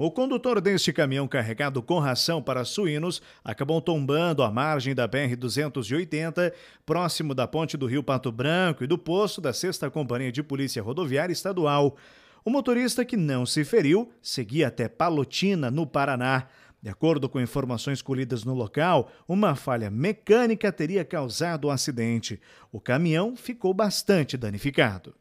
O condutor deste caminhão carregado com ração para suínos acabou tombando à margem da BR-280, próximo da ponte do Rio Pato Branco e do posto da 6 Companhia de Polícia Rodoviária Estadual. O motorista, que não se feriu, seguia até Palotina, no Paraná. De acordo com informações colhidas no local, uma falha mecânica teria causado o acidente. O caminhão ficou bastante danificado.